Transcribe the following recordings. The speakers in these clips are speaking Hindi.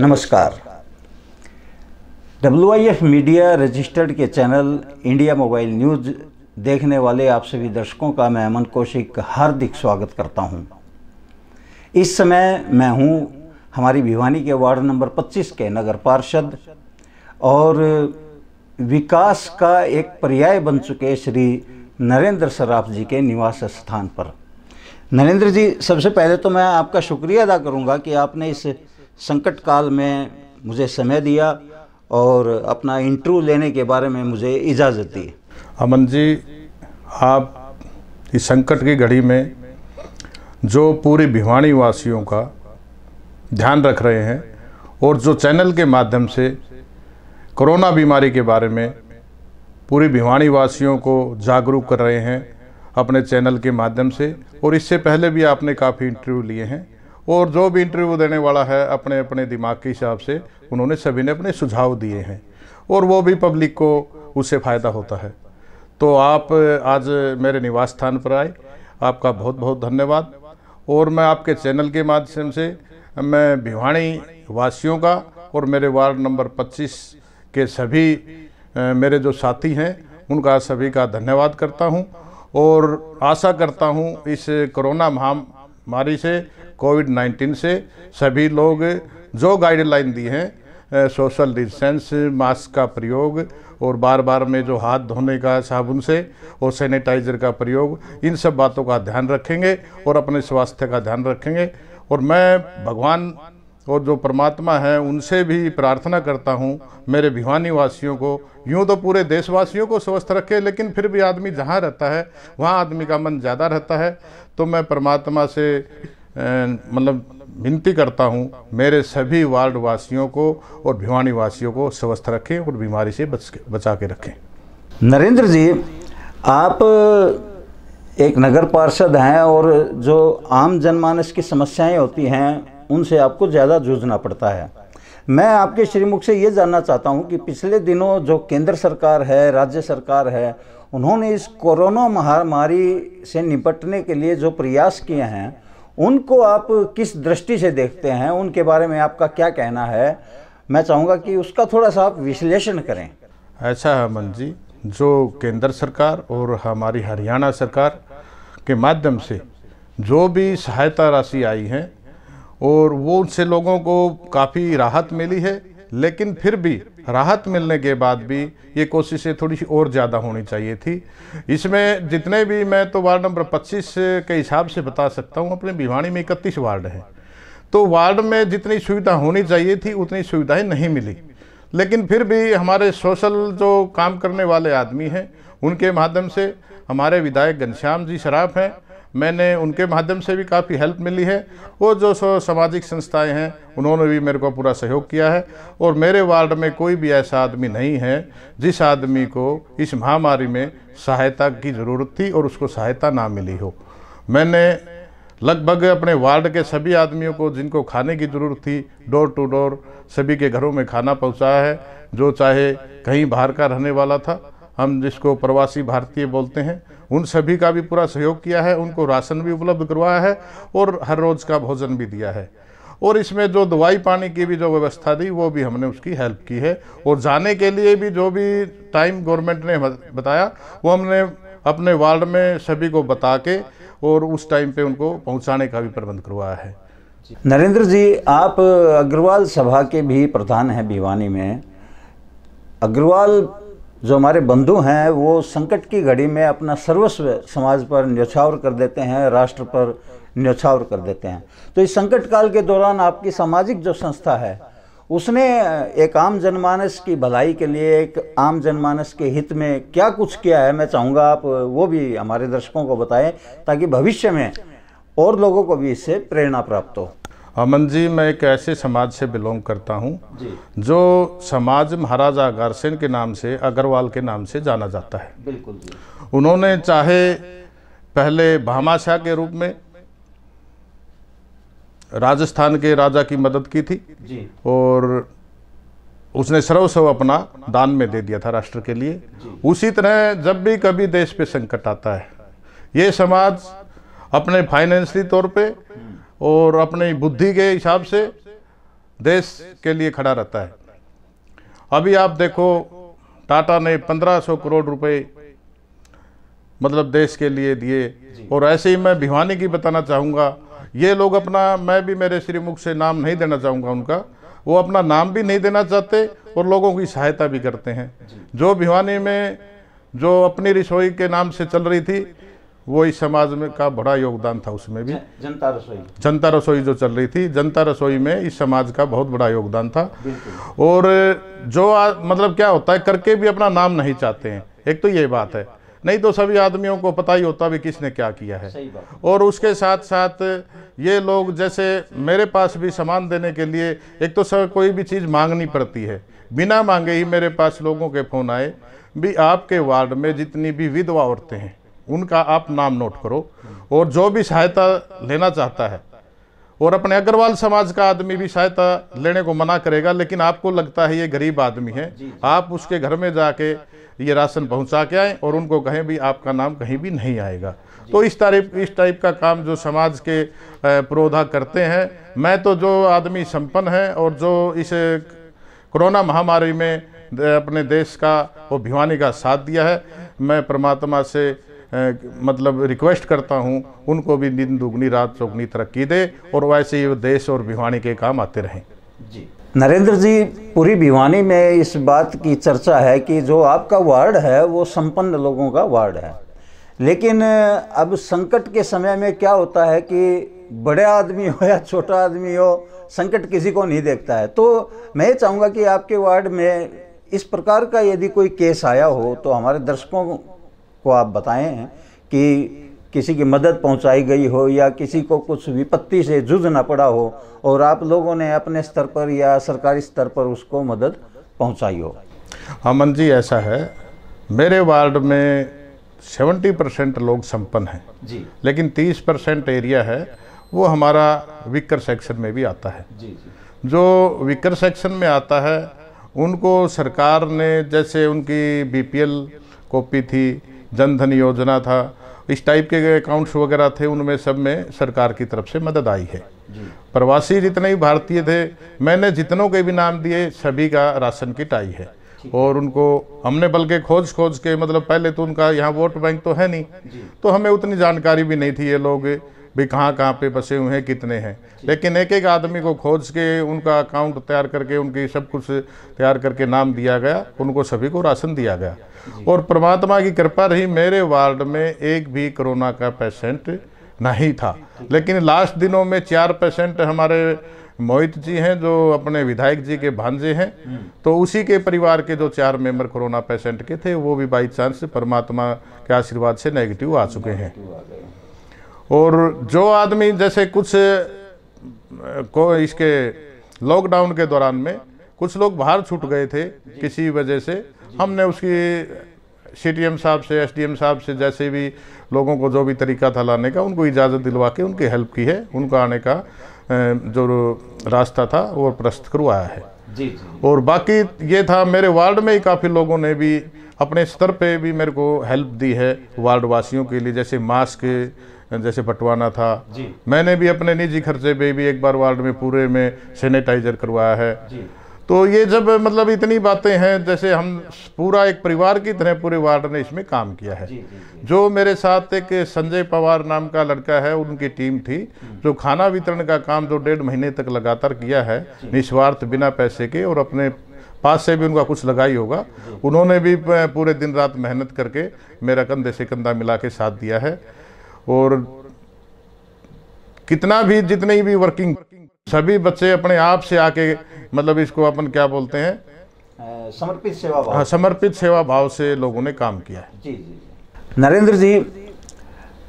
नमस्कार W I F media registered के चैनल इंडिया मोबाइल न्यूज़ देखने वाले आप सभी दर्शकों का मैं अमन कौशिक हार्दिक स्वागत करता हूं। इस समय मैं हूं हमारी भिवानी के वार्ड नंबर 25 के नगर पार्षद और विकास का एक पर्याय बन चुके श्री नरेंद्र सराफ जी के निवास स्थान पर नरेंद्र जी सबसे पहले तो मैं आपका शुक्रिया अदा करूंगा कि आपने इस संकट काल में मुझे समय दिया और अपना इंटरव्यू लेने के बारे में मुझे इजाज़त दी अमन जी आप इस संकट की घड़ी में जो पूरे भिवानी वासियों का ध्यान रख रहे हैं और जो चैनल के माध्यम से कोरोना बीमारी के बारे में पूरे भिवानी वासियों को जागरूक कर रहे हैं अपने चैनल के माध्यम से और इससे पहले भी आपने काफ़ी इंटरव्यू लिए हैं और जो भी इंटरव्यू देने वाला है अपने अपने दिमाग के हिसाब से उन्होंने सभी ने अपने सुझाव दिए हैं और वो भी पब्लिक को उससे फ़ायदा होता है तो आप आज मेरे निवास स्थान पर आए आपका बहुत बहुत धन्यवाद और मैं आपके चैनल के माध्यम से मैं भिवाणी वासियों का और मेरे वार्ड नंबर 25 के सभी मेरे जो साथी हैं उनका सभी का धन्यवाद करता हूं और आशा करता हूं इस कोरोना महामारी से कोविड 19 से सभी लोग जो गाइडलाइन दी हैं सोशल डिस्टेंस मास्क का प्रयोग और बार बार में जो हाथ धोने का साबुन से और सैनिटाइजर का प्रयोग इन सब बातों का ध्यान रखेंगे और अपने स्वास्थ्य का ध्यान रखेंगे और मैं भगवान और जो परमात्मा है उनसे भी प्रार्थना करता हूँ मेरे भिवानी वासियों को यूँ तो पूरे देशवासियों को स्वस्थ रखे लेकिन फिर भी आदमी जहाँ रहता है वहाँ आदमी का मन ज़्यादा रहता है तो मैं परमात्मा से मतलब विनती करता हूँ मेरे सभी वार्ड वासियों को और भिवानी वासियों को स्वस्थ रखें और बीमारी से बच बचा के रखें नरेंद्र जी आप एक नगर पार्षद हैं और जो आम जनमानस की समस्याएं होती हैं उनसे आपको ज़्यादा जूझना पड़ता है मैं आपके श्रीमुख से ये जानना चाहता हूँ कि पिछले दिनों जो केंद्र सरकार है राज्य सरकार है उन्होंने इस कोरोना महामारी से निपटने के लिए जो प्रयास किए हैं उनको आप किस दृष्टि से देखते हैं उनके बारे में आपका क्या कहना है मैं चाहूँगा कि उसका थोड़ा सा आप विश्लेषण करें ऐसा है अमन जी जो केंद्र सरकार और हमारी हरियाणा सरकार के माध्यम से जो भी सहायता राशि आई है और वो उनसे लोगों को काफ़ी राहत मिली है लेकिन फिर भी राहत मिलने के बाद भी ये कोशिशें थोड़ी सी और ज़्यादा होनी चाहिए थी इसमें जितने भी मैं तो वार्ड नंबर 25 के हिसाब से बता सकता हूँ अपने भिवाणी में इकतीस वार्ड हैं तो वार्ड में जितनी सुविधा होनी चाहिए थी उतनी सुविधाएँ नहीं मिली लेकिन फिर भी हमारे सोशल जो काम करने वाले आदमी हैं उनके माध्यम से हमारे विधायक घनश्याम जी शराफ हैं मैंने उनके माध्यम से भी काफ़ी हेल्प मिली है और जो सो सामाजिक संस्थाएं हैं उन्होंने भी मेरे को पूरा सहयोग किया है और मेरे वार्ड में कोई भी ऐसा आदमी नहीं है जिस आदमी को इस महामारी में सहायता की ज़रूरत थी और उसको सहायता ना मिली हो मैंने लगभग अपने वार्ड के सभी आदमियों को जिनको खाने की ज़रूरत थी डोर टू डोर सभी के घरों में खाना पहुँचाया है जो चाहे कहीं बाहर का रहने वाला था हम जिसको प्रवासी भारतीय बोलते हैं उन सभी का भी पूरा सहयोग किया है उनको राशन भी उपलब्ध करवाया है और हर रोज़ का भोजन भी दिया है और इसमें जो दवाई पानी की भी जो व्यवस्था दी वो भी हमने उसकी हेल्प की है और जाने के लिए भी जो भी टाइम गवर्नमेंट ने बताया वो हमने अपने वार्ड में सभी को बता के और उस टाइम पे उनको पहुंचाने का भी प्रबंध करवाया है नरेंद्र जी आप अग्रवाल सभा के भी प्रधान हैं भिवानी में अग्रवाल जो हमारे बंधु हैं वो संकट की घड़ी में अपना सर्वस्व समाज पर न्यौछावर कर देते हैं राष्ट्र पर न्यौछावर कर देते हैं तो इस संकट काल के दौरान आपकी सामाजिक जो संस्था है उसने एक आम जनमानस की भलाई के लिए एक आम जनमानस के हित में क्या कुछ किया है मैं चाहूँगा आप वो भी हमारे दर्शकों को बताएं ताकि भविष्य में और लोगों को भी इससे प्रेरणा प्राप्त हो अमन जी मैं एक ऐसे समाज से बिलोंग करता हूँ जो समाज महाराजा अगरसेन के नाम से अग्रवाल के नाम से जाना जाता है बिल्कुल जी। उन्होंने चाहे पहले भामाशाह के रूप में राजस्थान के राजा की मदद की थी जी। और उसने सर्वस्व अपना दान में दे दिया था राष्ट्र के लिए उसी तरह जब भी कभी देश पे संकट आता है ये समाज अपने फाइनेंशली तौर पे हम्म। और अपनी बुद्धि के हिसाब से देश के लिए खड़ा रहता है अभी आप देखो टाटा ने 1500 करोड़ रुपए मतलब देश के लिए दिए और ऐसे ही मैं भिवानी की बताना चाहूँगा ये लोग अपना मैं भी मेरे श्रीमुख से नाम नहीं देना चाहूँगा उनका वो अपना नाम भी नहीं देना चाहते और लोगों की सहायता भी करते हैं जो भिवानी में जो अपनी रसोई के नाम से चल रही थी वो इस समाज में का बड़ा योगदान था उसमें भी जनता रसोई जनता रसोई जो चल रही थी जनता रसोई में इस समाज का बहुत बड़ा योगदान था और जो आ, मतलब क्या होता है करके भी अपना नाम नहीं चाहते हैं एक तो ये बात है नहीं तो सभी आदमियों को पता ही होता भी किसने क्या किया है और उसके साथ साथ ये लोग जैसे मेरे पास भी सामान देने के लिए एक तो सर कोई भी चीज़ मांगनी पड़ती है बिना मांगे ही मेरे पास लोगों के फ़ोन आए भी आपके वार्ड में जितनी भी विधवा औरतें हैं उनका आप नाम नोट करो और जो भी सहायता लेना चाहता है और अपने अग्रवाल समाज का आदमी भी सहायता लेने को मना करेगा लेकिन आपको लगता है ये गरीब आदमी है आप उसके घर में जाके ये राशन पहुंचा के आए और उनको कहें भी आपका नाम कहीं भी नहीं आएगा तो इस टाइप इस टाइप का काम जो समाज के प्रोधा करते हैं मैं तो जो आदमी संपन्न है और जो इस कोरोना महामारी में अपने देश का और भिवानी का साथ दिया है मैं परमात्मा से मतलब रिक्वेस्ट करता हूँ उनको भी दिन दुगनी रात चौगनी तरक्की दे और वैसे ही देश और भिवानी के काम आते रहें जी नरेंद्र जी पूरी भिवानी में इस बात की चर्चा है कि जो आपका वार्ड है वो संपन्न लोगों का वार्ड है लेकिन अब संकट के समय में क्या होता है कि बड़े आदमी हो या छोटा आदमी हो संकट किसी को नहीं देखता है तो मैं चाहूँगा कि आपके वार्ड में इस प्रकार का यदि कोई केस आया हो तो हमारे दर्शकों को आप बताए हैं कि किसी की मदद पहुंचाई गई हो या किसी को कुछ विपत्ति से जूझना पड़ा हो और आप लोगों ने अपने स्तर पर या सरकारी स्तर पर उसको मदद पहुंचाई हो अमन हाँ जी ऐसा है मेरे वार्ड में 70 परसेंट लोग संपन्न हैं जी लेकिन 30 परसेंट एरिया है वो हमारा विकर सेक्शन में भी आता है जी जी जो विकर सेक्शन में आता है उनको सरकार ने जैसे उनकी बीपीएल कॉपी थी जन धन योजना था इस टाइप के अकाउंट्स वगैरह थे उनमें सब में सरकार की तरफ से मदद आई है प्रवासी जितने भी भारतीय थे मैंने जितनों के भी नाम दिए सभी का राशन किट आई है और उनको हमने बल्कि खोज खोज के मतलब पहले तो उनका यहाँ वोट बैंक तो है नहीं तो हमें उतनी जानकारी भी नहीं थी ये लोग भी कहाँ कहाँ पे बसे हुए हैं कितने हैं लेकिन एक एक आदमी को खोज के उनका अकाउंट तैयार करके उनकी सब कुछ तैयार करके नाम दिया गया उनको सभी को राशन दिया गया और परमात्मा की कृपा रही मेरे वार्ड में एक भी कोरोना का पेशेंट नहीं था लेकिन लास्ट दिनों में चार पेशेंट हमारे मोहित जी हैं जो अपने विधायक जी के भांजे हैं हम्म। तो उसी के परिवार के जो चार मेंबर कोरोना पेशेंट के थे वो भी बाई चांस परमात्मा के आशीर्वाद से नेगेटिव आ चुके हैं और जो आदमी जैसे कुछ को इसके लॉकडाउन के दौरान में कुछ लोग बाहर छूट गए थे किसी वजह से हमने उसकी सी साहब से एस साहब से जैसे भी लोगों को जो भी तरीका था लाने का उनको इजाज़त दिलवा के उनकी हेल्प की है उनका आने का जो रास्ता था वो प्रस्त करवाया है जी जी। और बाकी ये था मेरे वार्ड में ही काफ़ी लोगों ने भी अपने स्तर पे भी मेरे को हेल्प दी है वार्ड वासियों के लिए जैसे मास्क जैसे बंटवाना था मैंने भी अपने निजी खर्चे पे भी एक बार वार्ड में पूरे में सेनेटाइजर करवाया है तो ये जब मतलब इतनी बातें हैं जैसे हम पूरा एक परिवार की तरह पूरे वार्ड ने इसमें काम किया है जी, जी, जी। जो मेरे साथ एक संजय पवार नाम का लड़का है उनकी टीम थी हम्म। जो खाना वितरण का काम जो डेढ़ महीने तक लगातार किया है निस्वार्थ बिना पैसे के और अपने पास से भी उनका कुछ लगा ही होगा उन्होंने भी पूरे दिन रात मेहनत करके मेरा कंधे से कंधा मिला के साथ दिया है और कितना भी जितने भी वर्किंग सभी बच्चे अपने आप से आके मतलब इसको अपन क्या बोलते हैं समर्पित सेवा भाव हाँ, समर्पित सेवा भाव से लोगों ने काम किया है नरेंद्र जी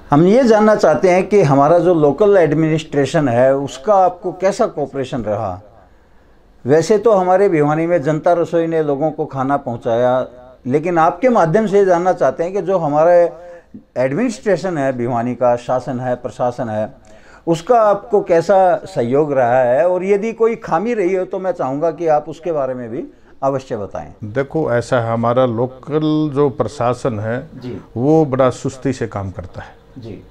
हम ये जानना चाहते हैं कि हमारा जो लोकल एडमिनिस्ट्रेशन है उसका आपको कैसा कोऑपरेशन रहा वैसे तो हमारे भिवानी में जनता रसोई ने लोगों को खाना पहुंचाया लेकिन आपके माध्यम से जानना चाहते हैं कि जो हमारे एडमिनिस्ट्रेशन है भिवानी का शासन है प्रशासन है उसका आपको कैसा सहयोग रहा है और यदि कोई खामी रही हो तो मैं चाहूँगा कि आप उसके बारे में भी अवश्य बताएं देखो ऐसा हमारा लोकल जो प्रशासन है जी। वो बड़ा सुस्ती से काम करता है जी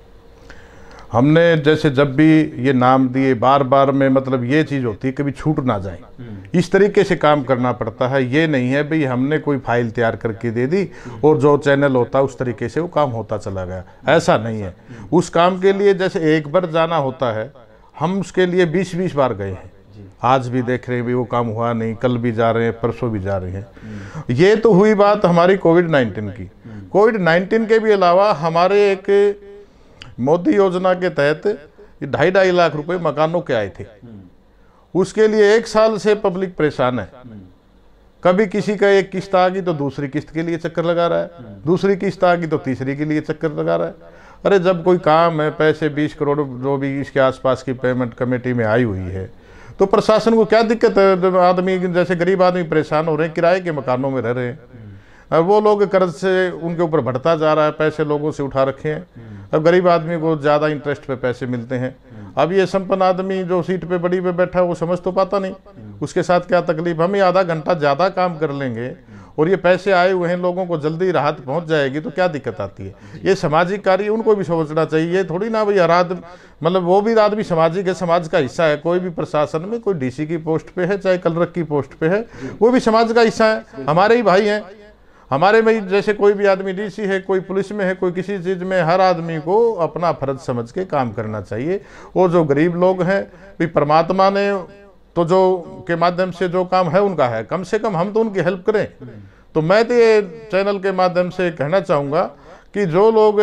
हमने जैसे जब भी ये नाम दिए बार बार में मतलब ये चीज़ होती है कभी छूट ना जाए इस तरीके से काम करना पड़ता है ये नहीं है भाई हमने कोई फाइल तैयार करके दे दी और जो चैनल होता उस तरीके से वो काम होता चला गया ऐसा नहीं है उस काम के लिए जैसे एक बार जाना होता है हम उसके लिए बीस बीस बार गए हैं आज भी देख रहे हैं भी वो काम हुआ नहीं कल भी जा रहे हैं परसों भी जा रहे हैं ये तो हुई बात हमारी कोविड नाइन्टीन की कोविड नाइन्टीन के भी अलावा हमारे एक मोदी योजना के तहत ढाई ढाई लाख रुपए मकानों के आए थे उसके लिए एक साल से पब्लिक परेशान है कभी किसी का एक किस्त आ गई तो दूसरी किस्त के लिए चक्कर लगा रहा है दूसरी किस्त आ गई तो तीसरी के लिए चक्कर लगा रहा है अरे जब कोई काम है पैसे बीस करोड़ जो भी इसके आसपास की पेमेंट कमेटी में आई हुई है तो प्रशासन को क्या दिक्कत है आदमी जैसे गरीब आदमी परेशान हो रहे हैं किराए के मकानों में रह रहे हैं वो लोग कर्ज से उनके ऊपर बढ़ता जा रहा है पैसे लोगों से उठा रखे हैं अब गरीब आदमी को ज़्यादा इंटरेस्ट पे पैसे मिलते हैं हम्म। अब ये संपन्न आदमी जो सीट पे बड़ी पे बैठा है वो समझ तो पाता नहीं हम्म। उसके साथ क्या तकलीफ हम ही आधा घंटा ज़्यादा काम कर लेंगे और ये पैसे आए हुए हैं लोगों को जल्दी राहत पहुंच जाएगी तो क्या दिक्कत आती है ये सामाजिक कार्य उनको भी सोचना चाहिए थोड़ी ना भाई आराध मतलब वो भी आदमी सामाजिक है समाज का हिस्सा है कोई भी प्रशासन में कोई डीसी की पोस्ट पे है चाहे कलरक की पोस्ट पे है वो भी समाज का हिस्सा है हमारे ही भाई हैं हमारे में जैसे कोई भी आदमी डीसी है कोई पुलिस में है कोई किसी चीज़ में हर आदमी को अपना फर्ज समझ के काम करना चाहिए वो जो गरीब लोग हैं भी परमात्मा ने तो जो के माध्यम से जो काम है उनका है कम से कम हम तो उनकी हेल्प करें तो मैं तो ये चैनल के माध्यम से कहना चाहूँगा कि जो लोग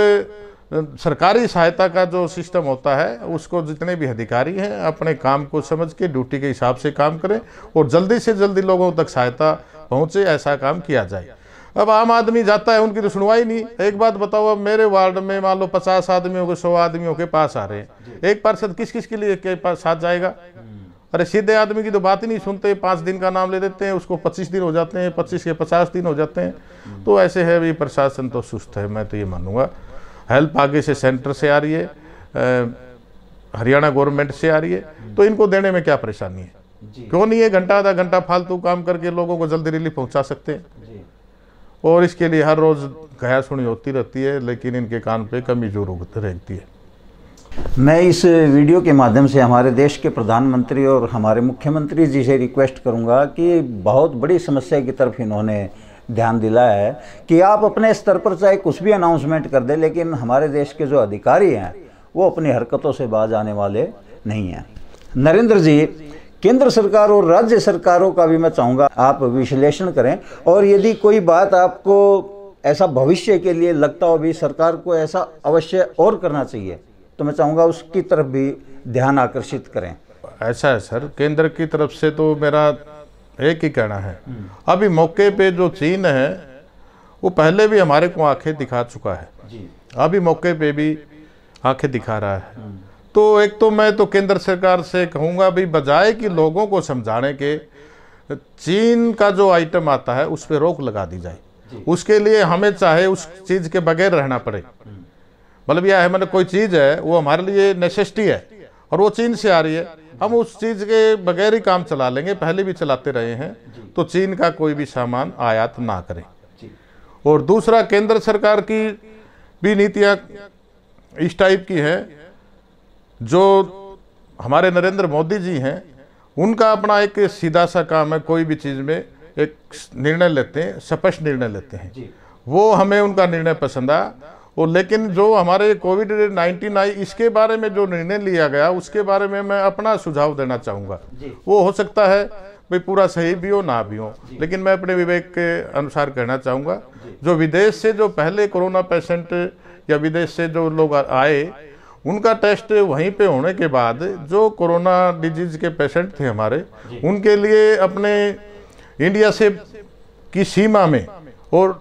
सरकारी सहायता का जो सिस्टम होता है उसको जितने भी अधिकारी हैं अपने काम को समझ के ड्यूटी के हिसाब से काम करें और जल्दी से जल्दी लोगों तक सहायता पहुँचे ऐसा काम किया जाए अब आम आदमी जाता है उनकी तो सुनवाई नहीं एक बात बताओ अब मेरे वार्ड में मान लो पचास आदमियों के सौ आदमियों के पास आ रहे हैं एक पार्षद किस किस के लिए के पास साथ जाएगा अरे सीधे आदमी की तो बात ही नहीं सुनते पाँच दिन का नाम ले देते हैं उसको पच्चीस दिन हो जाते हैं पच्चीस के पचास दिन हो जाते हैं तो ऐसे है भाई प्रशासन तो सुस्त है मैं तो ये मानूंगा हेल्प आगे से सेंटर से आ रही है हरियाणा गवर्नमेंट से आ रही है तो इनको देने में क्या परेशानी है क्यों नहीं है घंटा आधा घंटा फालतू काम करके लोगों को जल्दी रिलीफ पहुंचा सकते हैं और इसके लिए हर रोज़ गया सुनी होती रहती है लेकिन इनके कान पे कमी जो रुकते तो रहती है मैं इस वीडियो के माध्यम से हमारे देश के प्रधानमंत्री और हमारे मुख्यमंत्री जी से रिक्वेस्ट करूंगा कि बहुत बड़ी समस्या की तरफ इन्होंने ध्यान दिलाया है कि आप अपने स्तर पर चाहे कुछ भी अनाउंसमेंट कर दें लेकिन हमारे देश के जो अधिकारी हैं वो अपनी हरकतों से बाज आने वाले नहीं हैं नरेंद्र जी केंद्र सरकार और राज्य सरकारों का भी मैं चाहूँगा आप विश्लेषण करें और यदि कोई बात आपको ऐसा भविष्य के लिए लगता हो भी सरकार को ऐसा अवश्य और करना चाहिए तो मैं चाहूँगा उसकी तरफ भी ध्यान आकर्षित करें ऐसा है सर केंद्र की तरफ से तो मेरा एक ही कहना है हम्म। अभी मौके पे जो चीन है वो पहले भी हमारे को आंखें दिखा चुका है अभी मौके पे भी आंखें दिखा रहा है हम्म। तो एक तो मैं तो केंद्र सरकार से कहूँगा भाई बजाय कि लोगों को समझाने के चीन का जो आइटम आता है उस पर रोक लगा दी जाए उसके लिए हमें चाहे उस चीज़ के बगैर रहना पड़े मतलब यह है मतलब कोई चीज़ है वो हमारे लिए नेसेसिटी है और वो चीन से आ रही है हम उस चीज़ के बगैर ही काम चला लेंगे पहले भी चलाते रहे हैं तो चीन का कोई भी सामान आयात ना करें और दूसरा केंद्र सरकार की भी नीतियाँ इस टाइप की हैं जो हमारे नरेंद्र मोदी जी हैं उनका अपना एक सीधा सा काम है कोई भी चीज़ में एक निर्णय लेते हैं स्पष्ट निर्णय लेते हैं वो हमें उनका निर्णय पसंद आया और लेकिन जो हमारे कोविड नाइन्टीन आई इसके बारे में जो निर्णय लिया गया उसके बारे में मैं अपना सुझाव देना चाहूँगा वो हो सकता है भाई पूरा सही भी हो ना भी हो लेकिन मैं अपने विवेक के अनुसार कहना चाहूँगा जो विदेश से जो पहले कोरोना पेशेंट या विदेश से जो लोग आए उनका टेस्ट वहीं पे होने के बाद जो कोरोना डिजीज़ के पेशेंट थे हमारे उनके लिए अपने इंडिया से की सीमा में और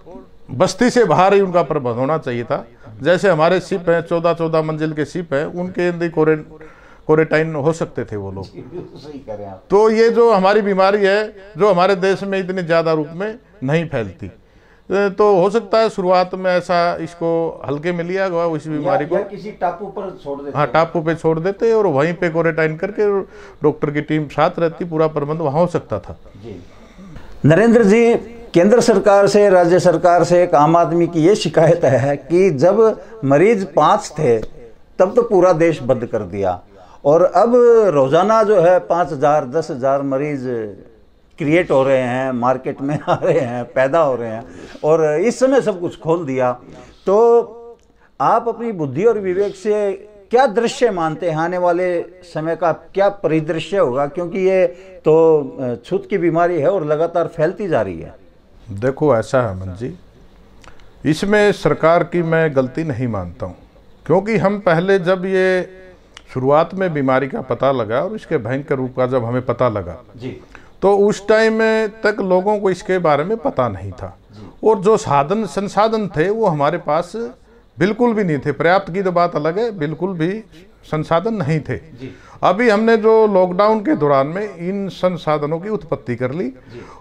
बस्ती से बाहर ही उनका प्रबंध होना चाहिए था जैसे हमारे सिप हैं चौदह चौदह मंजिल के सिप हैं उनके अंदर क्वारंटाइन हो सकते थे वो लोग तो ये जो हमारी बीमारी है जो हमारे देश में इतने ज़्यादा रूप में नहीं फैलती तो हो सकता है शुरुआत में ऐसा इसको हल्के में लिया गया उस बीमारी को किसी टापू पर छोड़ देते हाँ टापू पे छोड़ देते और वहीं पे क्वारंटाइन करके डॉक्टर की टीम साथ रहती पूरा प्रबंध वहाँ हो सकता था जी नरेंद्र जी केंद्र सरकार से राज्य सरकार से एक आम आदमी की ये शिकायत है कि जब मरीज पाँच थे तब तो पूरा देश बंद कर दिया और अब रोज़ाना जो है पाँच हज़ार दस हज़ार मरीज क्रिएट हो रहे हैं मार्केट में आ रहे हैं पैदा हो रहे हैं और इस समय सब कुछ खोल दिया तो आप अपनी बुद्धि और विवेक से क्या दृश्य मानते हैं आने वाले समय का क्या परिदृश्य होगा क्योंकि ये तो छूत की बीमारी है और लगातार फैलती जा रही है देखो ऐसा है अमन जी इसमें सरकार की मैं गलती नहीं मानता हूँ क्योंकि हम पहले जब ये शुरुआत में बीमारी का पता लगा और इसके भयंकर रूप का जब हमें पता लगा जी तो उस टाइम में तक लोगों को इसके बारे में पता नहीं था और जो साधन संसाधन थे वो हमारे पास बिल्कुल भी नहीं थे पर्याप्त की तो बात अलग है बिल्कुल भी संसाधन नहीं थे अभी हमने जो लॉकडाउन के दौरान में इन संसाधनों की उत्पत्ति कर ली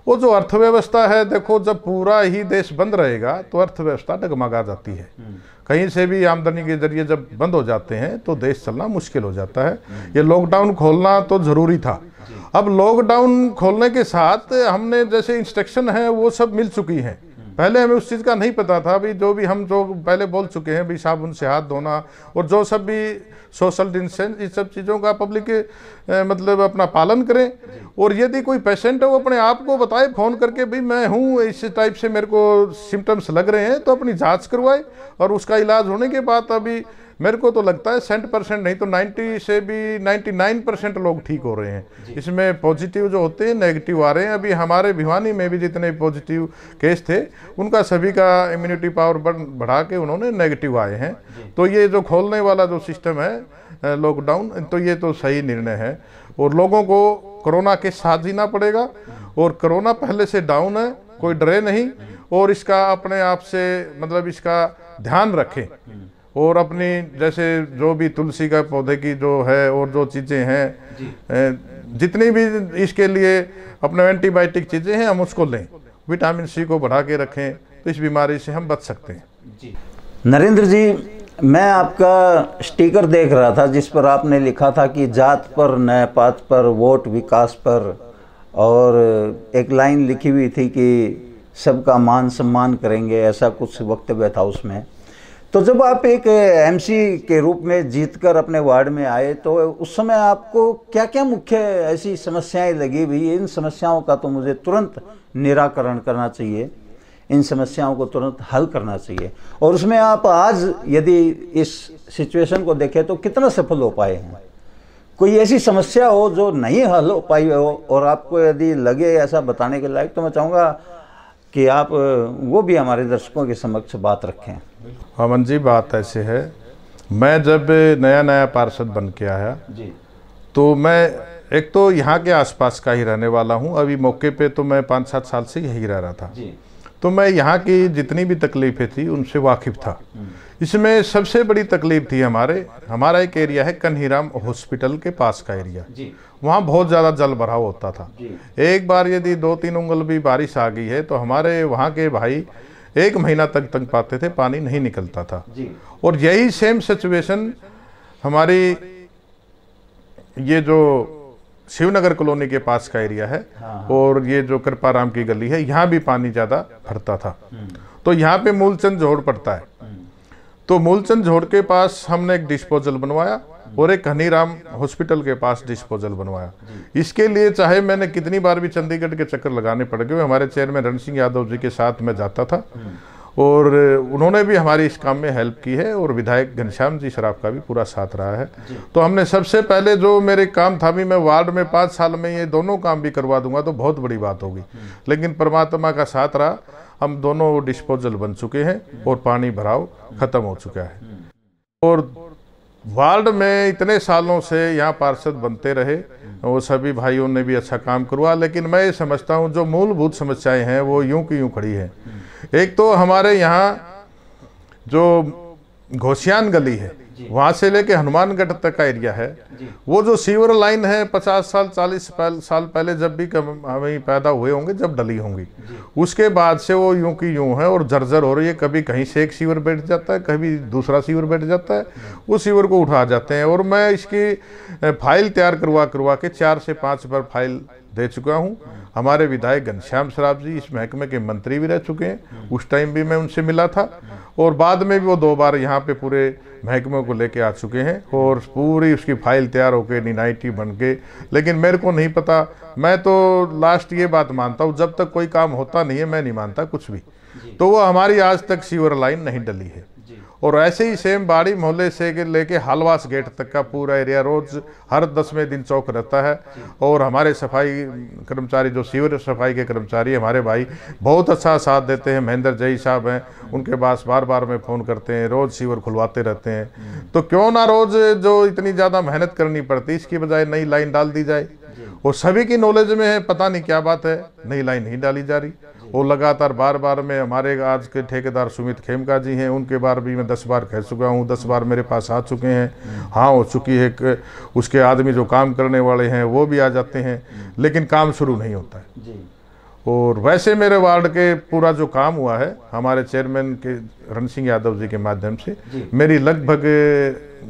वो जो अर्थव्यवस्था है देखो जब पूरा ही देश बंद रहेगा तो अर्थव्यवस्था डगमगा जाती है हम्म। कहीं से भी आमदनी के जरिए जब बंद हो जाते हैं तो देश चलना मुश्किल हो जाता है हम्म। ये लॉकडाउन खोलना तो ज़रूरी था अब लॉकडाउन खोलने के साथ हमने जैसे इंस्ट्रक्शन है वो सब मिल चुकी हैं पहले हमें उस चीज़ का नहीं पता था अभी जो भी हम जो पहले बोल चुके हैं भी साबुन से हाथ धोना और जो सब भी सोशल डिस्टेंस इस सब चीज़ों का पब्लिक मतलब अपना पालन करें और यदि कोई पेशेंट है वो अपने आप को बताए फ़ोन करके भी मैं हूँ इस टाइप से मेरे को सिम्टम्स लग रहे हैं तो अपनी जाँच करवाए और उसका इलाज होने के बाद अभी मेरे को तो लगता है सेंट परसेंट नहीं तो 90 से भी 99 परसेंट लोग ठीक हो रहे हैं इसमें पॉजिटिव जो होते हैं नेगेटिव आ रहे हैं अभी हमारे भिवानी में भी जितने पॉजिटिव केस थे उनका सभी का इम्यूनिटी पावर बढ़ा के उन्होंने नेगेटिव आए हैं तो ये जो खोलने वाला जो सिस्टम है लॉकडाउन तो ये तो सही निर्णय है और लोगों को कोरोना के साथ जीना पड़ेगा और कोरोना पहले से डाउन है कोई डरे नहीं और इसका अपने आप से मतलब इसका ध्यान रखें और अपनी जैसे जो भी तुलसी का पौधे की जो है और जो चीज़ें हैं जितनी भी इसके लिए अपने एंटीबायोटिक चीज़ें हैं हम उसको लें विटामिन सी को बढ़ा के रखें तो इस बीमारी से हम बच सकते हैं नरेंद्र जी मैं आपका स्टिकर देख रहा था जिस पर आपने लिखा था कि जात पर नए पात पर वोट विकास पर और एक लाइन लिखी हुई थी कि सबका मान सम्मान करेंगे ऐसा कुछ वक्तव्य था उसमें तो जब आप एक एमसी के रूप में जीतकर अपने वार्ड में आए तो उस समय आपको क्या क्या मुख्य ऐसी समस्याएं लगी भी इन समस्याओं का तो मुझे तुरंत निराकरण करना चाहिए इन समस्याओं को तुरंत हल करना चाहिए और उसमें आप आज यदि इस सिचुएशन को देखें तो कितना सफल हो पाए हैं कोई ऐसी समस्या हो जो नहीं हल हो पाई हो और आपको यदि लगे ऐसा बताने के लायक तो मैं चाहूँगा कि आप वो भी हमारे दर्शकों के समक्ष बात रखें हमन जी बात ऐसे है मैं जब नया नया पार्षद बन के आया तो मैं एक तो यहाँ के आसपास का ही रहने वाला हूँ अभी मौके पे तो मैं पाँच सात साल से यही रह रहा था तो मैं यहाँ की जितनी भी तकलीफें थी उनसे वाकिफ था हम्म। इसमें सबसे बड़ी तकलीफ थी हमारे हमारा एक एरिया है कन्हीराम हॉस्पिटल के पास का एरिया वहाँ बहुत ज़्यादा जल भराव होता था एक बार यदि दो तीन उंगल भी बारिश आ गई है तो हमारे वहाँ के भाई एक महीना तक तंग पाते थे पानी नहीं निकलता था और यही सेम सिचुएशन हमारी ये जो शिवनगर कॉलोनी के पास का एरिया है हाँ, हाँ। और ये जो कृपाराम की गली है यहाँ भी पानी ज़्यादा भरता था हम्म। तो यहाँ पे मूलचंद झोड़ पड़ता है हम्म। तो मूलचंद झोड़ के पास हमने एक डिस्पोजल बनवाया हम्म। और एक हनीराम हॉस्पिटल के पास डिस्पोजल बनवाया इसके लिए चाहे मैंने कितनी बार भी चंडीगढ़ के चक्कर लगाने पड़ गए हमारे चेयरमैन रण सिंह यादव जी के साथ मैं जाता था हम्म। और उन्होंने भी हमारी इस काम में हेल्प की है और विधायक घनश्याम जी शराब का भी पूरा साथ रहा है तो हमने सबसे पहले जो मेरे काम था भी मैं वार्ड में पाँच साल में ये दोनों काम भी करवा दूंगा तो बहुत बड़ी बात होगी हम्म। लेकिन परमात्मा का साथ रहा हम दोनों डिस्पोजल बन चुके हैं और पानी भराव ख़त्म हो चुका है और वार्ड में इतने सालों से यहाँ पार्षद बनते रहे वो सभी भाइयों ने भी अच्छा काम करवा लेकिन मैं समझता हूँ जो मूलभूत समस्याएं हैं वो यूं की यूं खड़ी हैं एक तो हमारे यहाँ जो घोसियान गली है वहां से लेके हनुमानगढ़ तक का एरिया है वो जो सीवर लाइन है पचास साल चालीस साल पहले जब भी हमें पैदा हुए होंगे जब डली होंगी उसके बाद से वो यूं की यूं है और जर्जर हो रही है कभी कहीं से एक सीवर बैठ जाता है कभी दूसरा सीवर बैठ जाता है उस सीवर को उठा जाते हैं और मैं इसकी फाइल तैयार करवा करवा के चार से पाँच बार फाइल दे चुका हूँ हमारे विधायक घनश्याम शराब जी इस महकमे के मंत्री भी रह चुके हैं उस टाइम भी मैं उनसे मिला था और बाद में भी वो दो बार यहाँ पे पूरे महकमे को लेके आ चुके हैं और पूरी उसकी फाइल तैयार होके निनाइटी बन के लेकिन मेरे को नहीं पता मैं तो लास्ट ये बात मानता हूँ जब तक कोई काम होता नहीं है मैं नहीं मानता कुछ भी तो वो हमारी आज तक सीवर लाइन नहीं डली है और ऐसे ही सेम बाड़ी मोहल्ले से लेके हालवास गेट तक का पूरा एरिया रोज हर दसवें दिन चौक रहता है और हमारे सफाई कर्मचारी जो सीवर सफाई के कर्मचारी हमारे भाई बहुत अच्छा साथ देते हैं महेंद्र जई साहब हैं उनके पास बार बार में फ़ोन करते हैं रोज़ सीवर खुलवाते रहते हैं तो क्यों ना रोज़ जो इतनी ज़्यादा मेहनत करनी पड़ती इसकी बजाय नई लाइन डाल दी जाए और सभी की नॉलेज में है पता नहीं क्या बात है नई लाइन नहीं डाली जा रही वो लगातार बार बार में हमारे आज के ठेकेदार सुमित खेमका जी हैं उनके बार भी मैं दस बार कह चुका हूँ दस बार मेरे पास आ चुके हैं हाँ हो चुकी है उसके आदमी जो काम करने वाले हैं वो भी आ जाते हैं लेकिन काम शुरू नहीं होता है और वैसे मेरे वार्ड के पूरा जो काम हुआ है हमारे चेयरमैन के रण सिंह यादव जी के माध्यम से मेरी लगभग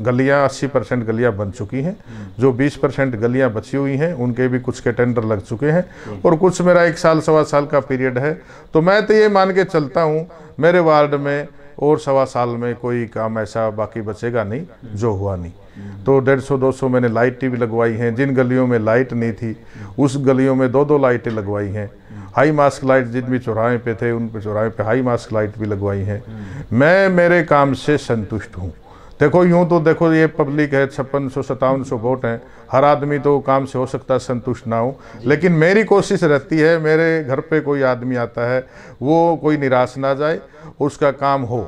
गलियां 80 परसेंट गलियाँ बन चुकी हैं जो 20 परसेंट गलियाँ बची हुई हैं उनके भी कुछ के टेंडर लग चुके हैं और कुछ मेरा एक साल सवा साल का पीरियड है तो मैं तो ये मान के चलता हूँ मेरे वार्ड में और सवा साल में कोई काम ऐसा बाकी बचेगा नहीं जो हुआ नहीं तो डेढ़ सौ दो सौ मैंने लाइट भी लगवाई हैं जिन गलियों में लाइट नहीं थी उस गलियों में दो दो लाइटें लगवाई हैं हाई मास्क लाइट जिन भी चौराहे पे थे उन पे चौराहे पे हाई मास्क लाइट भी लगवाई हैं मैं मेरे काम से संतुष्ट हूँ देखो यूं तो देखो ये पब्लिक है छप्पन सौ सतावन सौ वोट हैं हर आदमी तो काम से हो सकता है संतुष्ट ना हो लेकिन मेरी कोशिश रहती है मेरे घर पे कोई आदमी आता है वो कोई निराश ना जाए उसका काम हो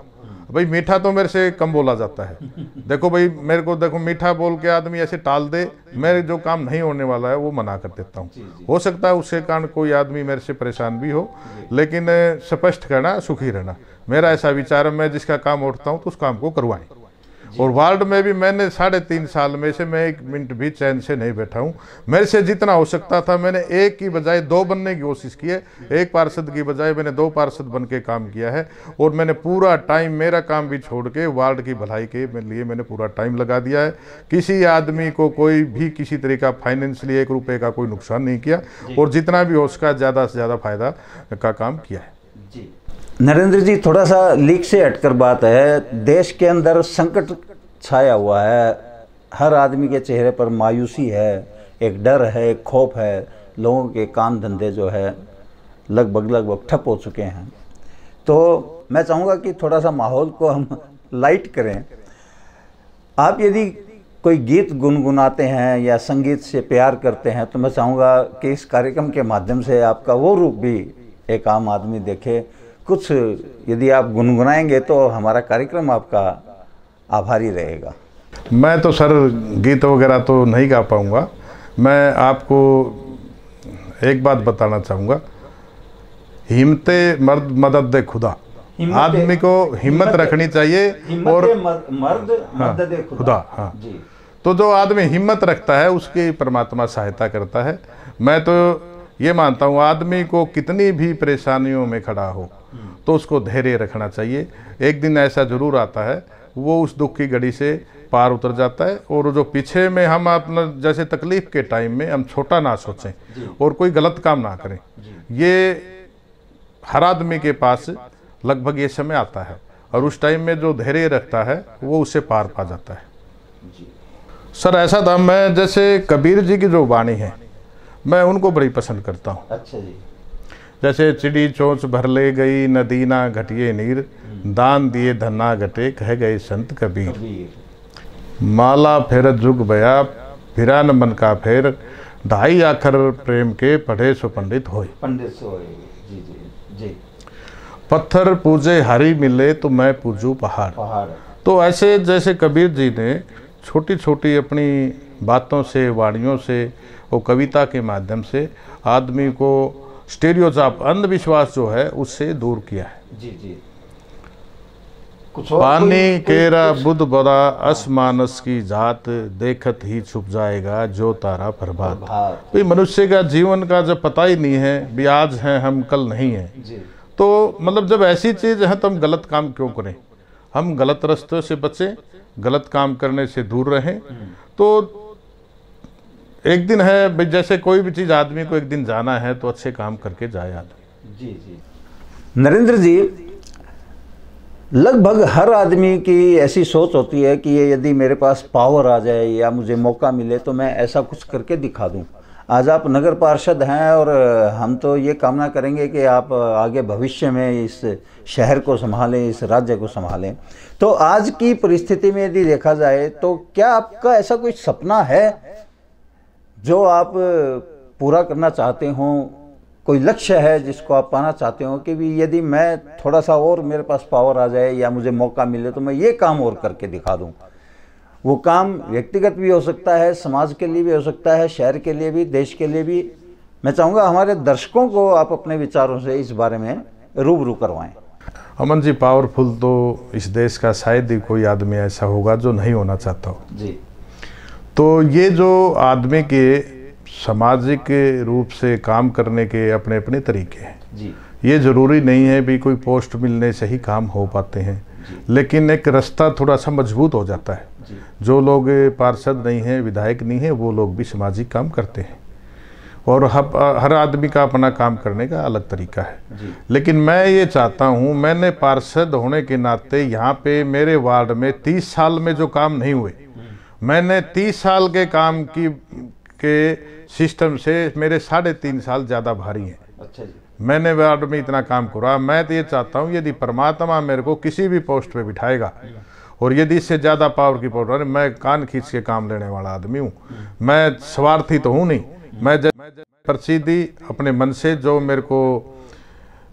भाई मीठा तो मेरे से कम बोला जाता है देखो भाई मेरे को देखो मीठा बोल के आदमी ऐसे टाल दे मेरे जो काम नहीं होने वाला है वो मना कर देता हूँ हो सकता है उसके कारण कोई आदमी मेरे से परेशान भी हो लेकिन स्पष्ट करना सुखी रहना मेरा ऐसा विचार है मैं जिसका काम उठता हूँ तो उस काम को करवाएं और वार्ड में भी मैंने साढ़े तीन साल में से मैं एक मिनट भी चैन से नहीं बैठा हूँ मेरे से जितना हो सकता था मैंने एक की बजाय दो बनने की कोशिश की है एक पार्षद की बजाय मैंने दो पार्षद बन के काम किया है और मैंने पूरा टाइम मेरा काम भी छोड़ के वार्ड की भलाई के लिए मैंने पूरा टाइम लगा दिया है किसी आदमी को कोई भी किसी तरह का फाइनेंशली एक रुपये का कोई नुकसान नहीं किया और जितना भी हो सका ज़्यादा से ज़्यादा फायदा का काम किया है नरेंद्र जी थोड़ा सा लीक से हटकर बात है देश के अंदर संकट छाया हुआ है हर आदमी के चेहरे पर मायूसी है एक डर है एक खौफ है लोगों के काम धंधे जो है लगभग लगभग ठप हो चुके हैं तो मैं चाहूँगा कि थोड़ा सा माहौल को हम लाइट करें आप यदि कोई गीत गुनगुनाते हैं या संगीत से प्यार करते हैं तो मैं चाहूँगा कि इस कार्यक्रम के माध्यम से आपका वो रूप भी एक आम आदमी देखे कुछ यदि आप गुनगुनाएंगे तो हमारा कार्यक्रम आपका आभारी रहेगा मैं तो सर गीत वगैरह तो नहीं गा पाऊंगा मैं आपको एक बात बताना चाहूँगा हिमते मर्द मदद दे खुदा आदमी को हिम्मत रखनी चाहिए और मर्द हाँ, मदद खुदा, खुदा हाँ जी। तो जो आदमी हिम्मत रखता है उसकी परमात्मा सहायता करता है मैं तो ये मानता हूँ आदमी को कितनी भी परेशानियों में खड़ा हो तो उसको धैर्य रखना चाहिए एक दिन ऐसा ज़रूर आता है वो उस दुख की घड़ी से पार उतर जाता है और जो पीछे में हम अपना जैसे तकलीफ़ के टाइम में हम छोटा ना सोचें और कोई गलत काम ना करें ये हर आदमी के पास लगभग ये समय आता है और उस टाइम में जो धैर्य रखता है वो उसे पार पा जाता है सर ऐसा था मैं जैसे कबीर जी की जो वाणी है मैं उनको बड़ी पसंद करता हूँ अच्छा जी जैसे चिड़ी चोंच भर ले गई नदी ना घटिए नीर हम्म। दान दिए धना घटे कह गए संत कबीर माला फेर जुग बया फिरा न मन का फेर ढाई आखर प्रेम के पढ़े सो पंडित हो पंडित सो जी जी पत्थर पूजे हरी मिले तो मैं पूजू पहाड़ पहाड़ तो ऐसे जैसे कबीर जी ने छोटी छोटी अपनी बातों से वाणियों से वो कविता के माध्यम से आदमी को स्टेरियोजाप अंधविश्वास जो है उससे दूर किया है जी जी कुछ पानी केरा बुद्ध बड़ा असमानस की जात देखत ही छुप जाएगा जो तारा प्रभात भाई मनुष्य का जीवन का जब पता ही नहीं है भी आज है हम कल नहीं है तो मतलब जब ऐसी चीज़ है तो हम गलत काम क्यों करें हम गलत रस्तों से बचें गलत काम करने से दूर रहें हम्म। तो एक दिन है भाई जैसे कोई भी चीज़ आदमी को एक दिन जाना है तो अच्छे काम करके जाए आदमी जी जी नरेंद्र जी लगभग हर आदमी की ऐसी सोच होती है कि ये यदि मेरे पास पावर आ जाए या मुझे मौका मिले तो मैं ऐसा कुछ करके दिखा दूं आज आप नगर पार्षद हैं और हम तो ये कामना करेंगे कि आप आगे भविष्य में इस शहर को संभालें इस राज्य को संभालें तो आज की परिस्थिति में यदि देखा जाए तो क्या आपका ऐसा कोई सपना है जो आप पूरा करना चाहते हो कोई लक्ष्य है जिसको आप पाना चाहते हो कि भी यदि मैं थोड़ा सा और मेरे पास पावर आ जाए या मुझे मौका मिले तो मैं ये काम और करके दिखा दूँ वो काम व्यक्तिगत भी हो सकता है समाज के लिए भी हो सकता है शहर के लिए भी देश के लिए भी मैं चाहूँगा हमारे दर्शकों को आप अपने विचारों से इस बारे में रूबरू करवाएं अमन जी पावरफुल तो इस देश का शायद ही कोई आदमी ऐसा होगा जो नहीं होना चाहता हो जी तो ये जो आदमी के सामाजिक रूप से काम करने के अपने अपने तरीके हैं ये ज़रूरी नहीं है भी कोई पोस्ट मिलने से ही काम हो पाते हैं लेकिन एक रास्ता थोड़ा सा मजबूत हो जाता है जो लोग पार्षद नहीं हैं विधायक नहीं हैं वो लोग भी सामाजिक काम करते हैं और हर हर आदमी का अपना काम करने का अलग तरीका है लेकिन मैं ये चाहता हूँ मैंने पार्षद होने के नाते यहाँ पे मेरे वार्ड में तीस साल में जो काम नहीं हुए मैंने तीस साल के काम की के सिस्टम से मेरे साढ़े तीन साल ज़्यादा भारी हैं अच्छा मैंने वार्ड में इतना काम करा मैं तो ये चाहता हूँ यदि परमात्मा मेरे को किसी भी पोस्ट पे बिठाएगा और यदि इससे ज़्यादा पावर की पोस्ट मैं कान खींच के काम लेने वाला आदमी हूँ मैं स्वार्थी तो हूँ नहीं मैं जब अपने मन से जो मेरे को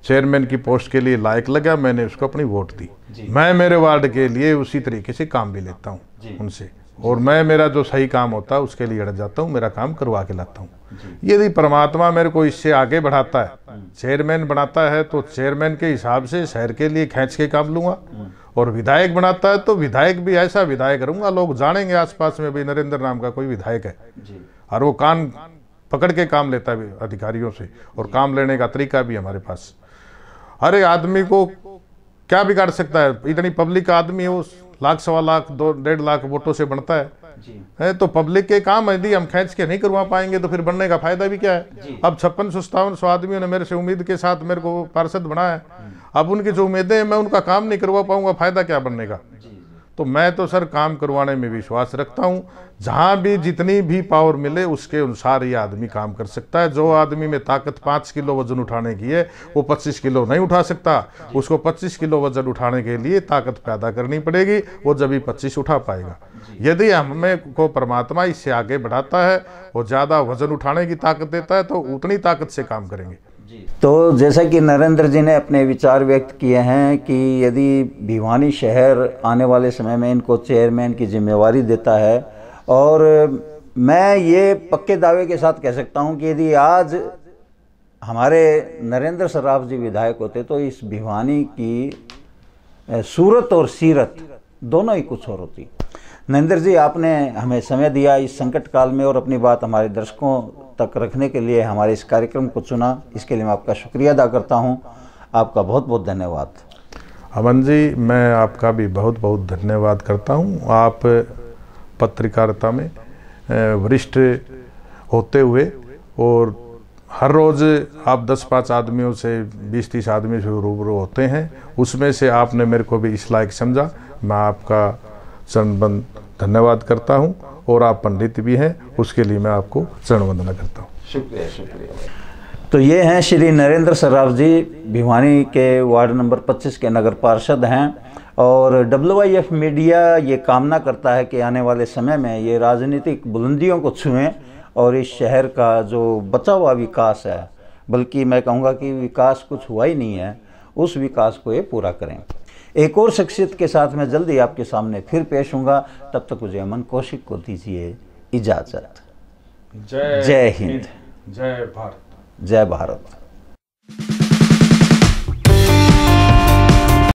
चेयरमैन की पोस्ट के लिए लायक लगा मैंने उसको अपनी वोट दी मैं मेरे वार्ड के लिए उसी तरीके से काम भी लेता हूँ उनसे और मैं मेरा जो सही काम होता है उसके लिए अड़ जाता हूँ मेरा काम करवा के लाता हूँ यदि परमात्मा मेरे को इससे आगे बढ़ाता है चेयरमैन बनाता है तो चेयरमैन के हिसाब से शहर के लिए खींच के काम लूंगा और विधायक बनाता है तो विधायक भी ऐसा विधायक रहूंगा लोग जानेंगे आसपास में भाई नरेंद्र नाम का कोई विधायक है और वो कान पकड़ के काम लेता है अधिकारियों से और काम लेने का तरीका भी हमारे पास हर एक आदमी को क्या बिगाड़ सकता है इतनी पब्लिक आदमी है वो लाख सवा लाख दो डेढ़ लाख वोटों से बनता है जी। तो पब्लिक के काम है यदि हम खेच के नहीं करवा पाएंगे तो फिर बनने का फायदा भी क्या है अब छप्पन सौ सत्तावन सौ आदमियों ने मेरे से उम्मीद के साथ मेरे को पार्षद बनाया हम्म। अब उनकी जो उम्मीदें हैं मैं उनका काम नहीं करवा पाऊंगा फायदा क्या बनने का तो मैं तो सर काम करवाने में विश्वास रखता हूँ जहाँ भी जितनी भी पावर मिले उसके अनुसार ये आदमी काम कर सकता है जो आदमी में ताकत पाँच किलो वजन उठाने की है वो पच्चीस किलो नहीं उठा सकता उसको पच्चीस किलो वजन उठाने के लिए ताकत पैदा करनी पड़ेगी वो जब ही पच्चीस उठा पाएगा यदि हमें को परमात्मा इससे आगे बढ़ाता है और ज़्यादा वजन उठाने की ताकत देता है तो उतनी ताकत से काम करेंगे तो जैसा कि नरेंद्र जी ने अपने विचार व्यक्त किए हैं कि यदि भिवानी शहर आने वाले समय में इनको चेयरमैन की जिम्मेवारी देता है और मैं ये पक्के दावे के साथ कह सकता हूँ कि यदि आज हमारे नरेंद्र सराफ जी विधायक होते तो इस भिवानी की सूरत और सीरत दोनों ही कुछ और होती नरेंद्र जी आपने हमें समय दिया इस संकट काल में और अपनी बात हमारे दर्शकों तक रखने के लिए हमारे इस कार्यक्रम को चुना इसके लिए मैं आपका शुक्रिया अदा करता हूँ आपका बहुत बहुत धन्यवाद अमन जी मैं आपका भी बहुत बहुत धन्यवाद करता हूँ आप पत्रकारिता में वरिष्ठ होते हुए और हर रोज़ आप दस पाँच आदमियों से बीस तीस आदमी से रूबरू होते हैं उसमें से आपने मेरे को भी इस लायक समझा मैं आपका चरणबंद धन्यवाद करता हूँ और आप पंडित भी हैं उसके लिए मैं आपको शरण वंदना करता हूँ शुक्रिया शुक्रिया तो ये हैं श्री नरेंद्र सराव जी भिवानी के वार्ड नंबर 25 के नगर पार्षद हैं और डब्ल्यू मीडिया ये कामना करता है कि आने वाले समय में ये राजनीतिक बुलंदियों को छुएं और इस शहर का जो बचा हुआ विकास है बल्कि मैं कहूँगा कि विकास कुछ हुआ ही नहीं है उस विकास को ये पूरा करें एक और शख्सियत के साथ मैं जल्दी आपके सामने फिर पेश हूँगा तब तक मुझे अमन कौशिक को दीजिए इजाज़त जय हिंद जय भारत जय भारत